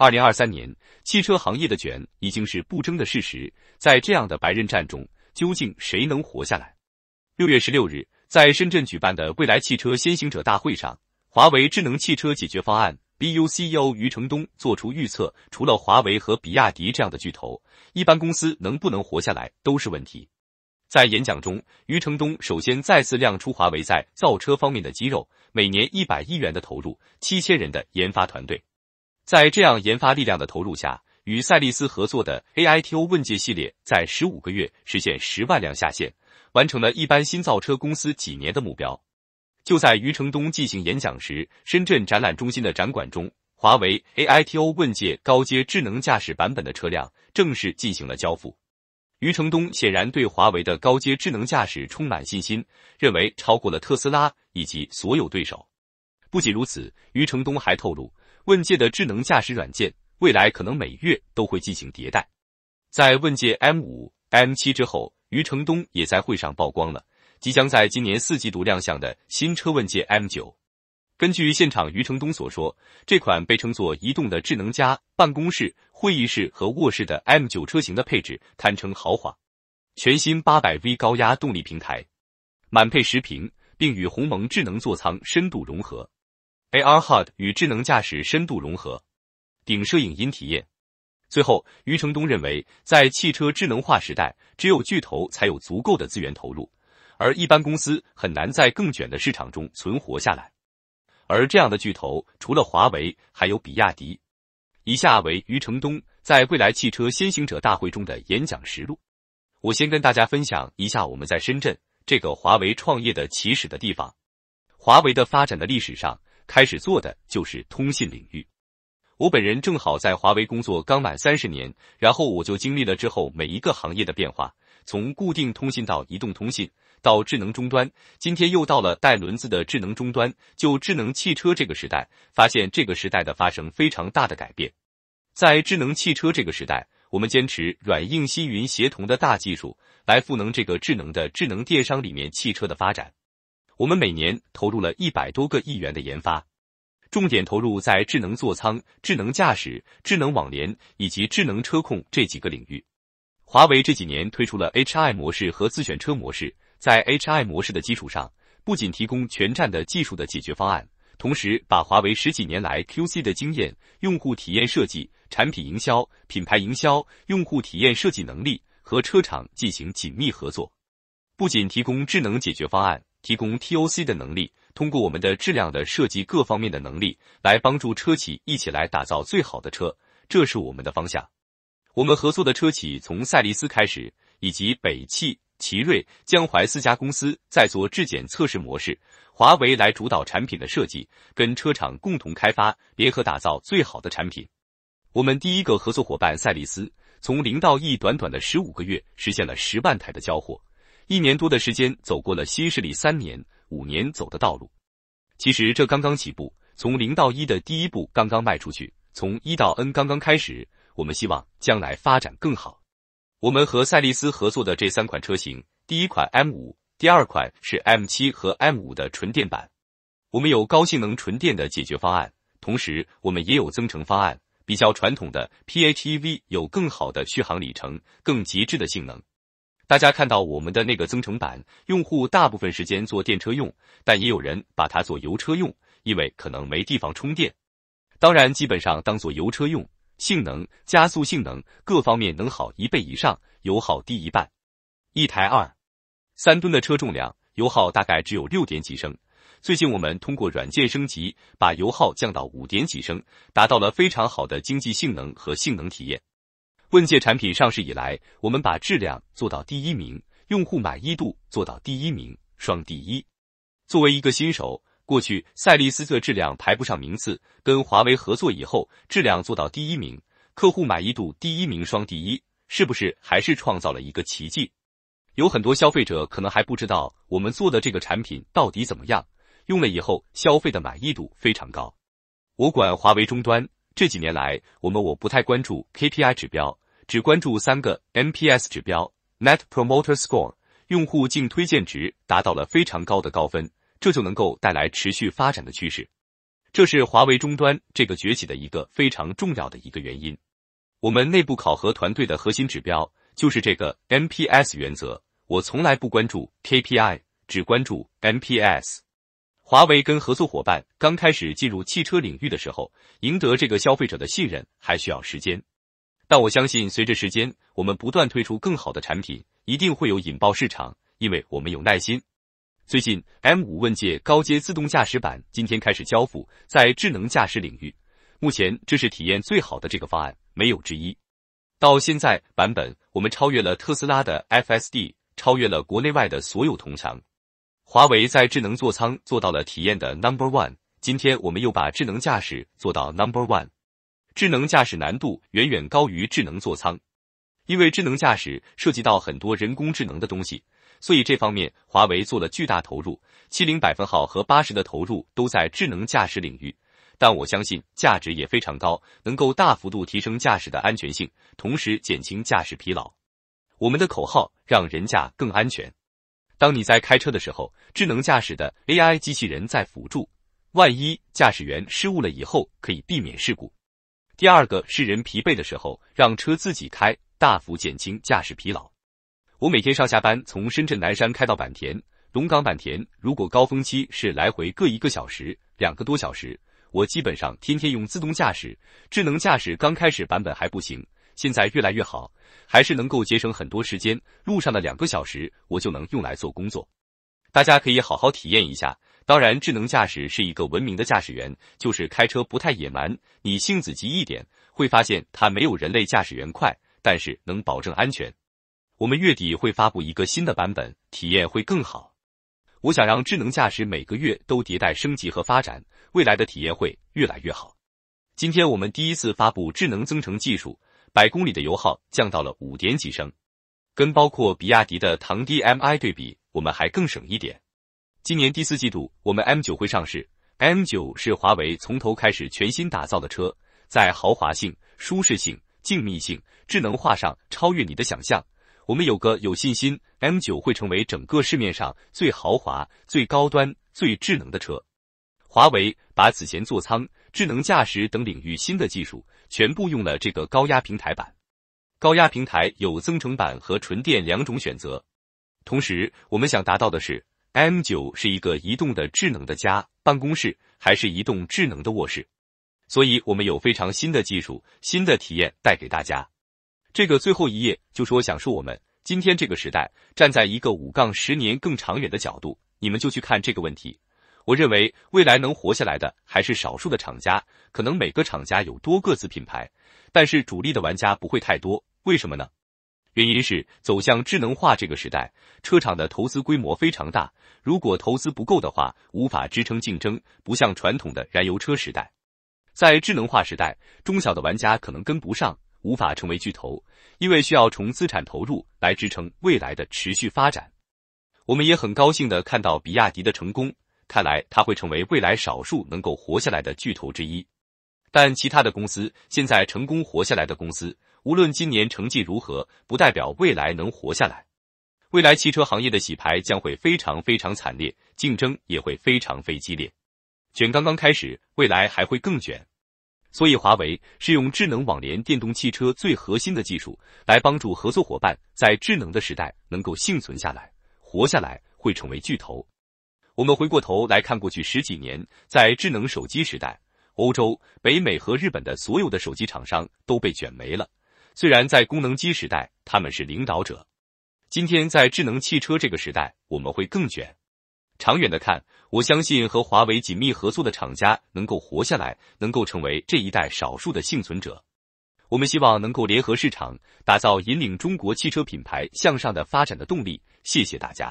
二零二三年，汽车行业的卷已经是不争的事实。在这样的白刃战中，究竟谁能活下来？六月十六日，在深圳举办的未来汽车先行者大会上，华为智能汽车解决方案 BU CEO 余承东做出预测：除了华为和比亚迪这样的巨头，一般公司能不能活下来都是问题。在演讲中，余承东首先再次亮出华为在造车方面的肌肉：每年一百亿元的投入，七千人的研发团队。在这样研发力量的投入下，与赛力斯合作的 AITO 问界系列在十五个月实现十万辆下线，完成了一般新造车公司几年的目标。就在余承东进行演讲时，深圳展览中心的展馆中，华为 AITO 问界高阶智能驾驶版本的车辆正式进行了交付。余承东显然对华为的高阶智能驾驶充满信心，认为超过了特斯拉以及所有对手。不仅如此，余承东还透露。问界的智能驾驶软件未来可能每月都会进行迭代，在问界 M 五、M 七之后，余承东也在会上曝光了即将在今年四季度亮相的新车问界 M 九。根据现场余承东所说，这款被称作“移动的智能家、办公室、会议室和卧室”的 M 九车型的配置堪称豪华，全新八百 V 高压动力平台，满配十屏，并与鸿蒙智能座舱深度融合。AR HUD 与智能驾驶深度融合，顶摄影音体验。最后，余承东认为，在汽车智能化时代，只有巨头才有足够的资源投入，而一般公司很难在更卷的市场中存活下来。而这样的巨头，除了华为，还有比亚迪。以下为余承东在未来汽车先行者大会中的演讲实录。我先跟大家分享一下我们在深圳这个华为创业的起始的地方，华为的发展的历史上。开始做的就是通信领域，我本人正好在华为工作刚满三十年，然后我就经历了之后每一个行业的变化，从固定通信到移动通信，到智能终端，今天又到了带轮子的智能终端，就智能汽车这个时代，发现这个时代的发生非常大的改变，在智能汽车这个时代，我们坚持软硬芯云协同的大技术来赋能这个智能的智能电商里面汽车的发展，我们每年投入了一百多个亿元的研发。重点投入在智能座舱、智能驾驶、智能网联以及智能车控这几个领域。华为这几年推出了 H I 模式和自选车模式，在 H I 模式的基础上，不仅提供全站的技术的解决方案，同时把华为十几年来 Q C 的经验、用户体验设计、产品营销、品牌营销、用户体验设计能力和车厂进行紧密合作，不仅提供智能解决方案。提供 T O C 的能力，通过我们的质量的设计各方面的能力，来帮助车企一起来打造最好的车，这是我们的方向。我们合作的车企从赛力斯开始，以及北汽、奇瑞、江淮四家公司在做质检测试模式，华为来主导产品的设计，跟车厂共同开发，联合打造最好的产品。我们第一个合作伙伴赛力斯，从零到一短短的十五个月，实现了十万台的交货。一年多的时间走过了新势力三年五年走的道路，其实这刚刚起步，从零到一的第一步刚刚迈出去，从一到 n 刚刚开始。我们希望将来发展更好。我们和赛利斯合作的这三款车型，第一款 M 五，第二款是 M 七和 M 五的纯电版。我们有高性能纯电的解决方案，同时我们也有增程方案，比较传统的 PHEV 有更好的续航里程，更极致的性能。大家看到我们的那个增程版，用户大部分时间坐电车用，但也有人把它做油车用，因为可能没地方充电。当然，基本上当做油车用，性能、加速性能各方面能好一倍以上，油耗低一半。一台二三吨的车重量，油耗大概只有六点几升。最近我们通过软件升级，把油耗降到五点几升，达到了非常好的经济性能和性能体验。问界产品上市以来，我们把质量做到第一名，用户满意度做到第一名，双第一。作为一个新手，过去赛利斯特质量排不上名次，跟华为合作以后，质量做到第一名，客户满意度第一名，双第一，是不是还是创造了一个奇迹？有很多消费者可能还不知道我们做的这个产品到底怎么样，用了以后消费的满意度非常高。我管华为终端。这几年来，我们我不太关注 KPI 指标，只关注三个 MPS 指标，Net Promoter Score 用户净推荐值达到了非常高的高分，这就能够带来持续发展的趋势。这是华为终端这个崛起的一个非常重要的一个原因。我们内部考核团队的核心指标就是这个 MPS 原则，我从来不关注 KPI，只关注 MPS。华为跟合作伙伴刚开始进入汽车领域的时候，赢得这个消费者的信任还需要时间，但我相信，随着时间，我们不断推出更好的产品，一定会有引爆市场，因为我们有耐心。最近，M 五问界高阶自动驾驶版今天开始交付，在智能驾驶领域，目前这是体验最好的这个方案，没有之一。到现在版本，我们超越了特斯拉的 FSD，超越了国内外的所有同强。华为在智能座舱做到了体验的 number one，今天我们又把智能驾驶做到 number one。智能驾驶难度远远高于智能座舱，因为智能驾驶涉及到很多人工智能的东西，所以这方面华为做了巨大投入，七零百分号和八十的投入都在智能驾驶领域。但我相信价值也非常高，能够大幅度提升驾驶的安全性，同时减轻驾驶疲劳。我们的口号让人驾更安全。当你在开车的时候，智能驾驶的 AI 机器人在辅助，万一驾驶员失误了以后，可以避免事故。第二个是人疲惫的时候，让车自己开，大幅减轻驾驶疲劳。我每天上下班从深圳南山开到坂田、龙岗、坂田，如果高峰期是来回各一个小时，两个多小时，我基本上天天用自动驾驶。智能驾驶刚开始版本还不行。现在越来越好，还是能够节省很多时间。路上的两个小时，我就能用来做工作。大家可以好好体验一下。当然，智能驾驶是一个文明的驾驶员，就是开车不太野蛮。你性子急一点，会发现它没有人类驾驶员快，但是能保证安全。我们月底会发布一个新的版本，体验会更好。我想让智能驾驶每个月都迭代升级和发展，未来的体验会越来越好。今天我们第一次发布智能增程技术。百公里的油耗降到了五点几升，跟包括比亚迪的唐 DM-i 对比，我们还更省一点。今年第四季度，我们 M 九会上市。M 九是华为从头开始全新打造的车，在豪华性、舒适性、静谧性、智能化上超越你的想象。我们有个有信心，M 九会成为整个市面上最豪华、最高端、最智能的车。华为把此前座舱、智能驾驶等领域新的技术。全部用了这个高压平台版，高压平台有增程版和纯电两种选择。同时，我们想达到的是，M9 是一个移动的智能的家、办公室，还是移动智能的卧室？所以，我们有非常新的技术、新的体验带给大家。这个最后一页就说想说，我们今天这个时代，站在一个五杠十年更长远的角度，你们就去看这个问题。我认为未来能活下来的还是少数的厂家，可能每个厂家有多个子品牌，但是主力的玩家不会太多。为什么呢？原因是走向智能化这个时代，车厂的投资规模非常大，如果投资不够的话，无法支撑竞争。不像传统的燃油车时代，在智能化时代，中小的玩家可能跟不上，无法成为巨头，因为需要从资产投入来支撑未来的持续发展。我们也很高兴的看到比亚迪的成功。看来他会成为未来少数能够活下来的巨头之一，但其他的公司现在成功活下来的公司，无论今年成绩如何，不代表未来能活下来。未来汽车行业的洗牌将会非常非常惨烈，竞争也会非常非激烈，卷刚刚开始，未来还会更卷。所以华为是用智能网联电动汽车最核心的技术来帮助合作伙伴在智能的时代能够幸存下来，活下来会成为巨头。我们回过头来看过去十几年，在智能手机时代，欧洲、北美和日本的所有的手机厂商都被卷没了。虽然在功能机时代他们是领导者，今天在智能汽车这个时代，我们会更卷。长远的看，我相信和华为紧密合作的厂家能够活下来，能够成为这一代少数的幸存者。我们希望能够联合市场，打造引领中国汽车品牌向上的发展的动力。谢谢大家。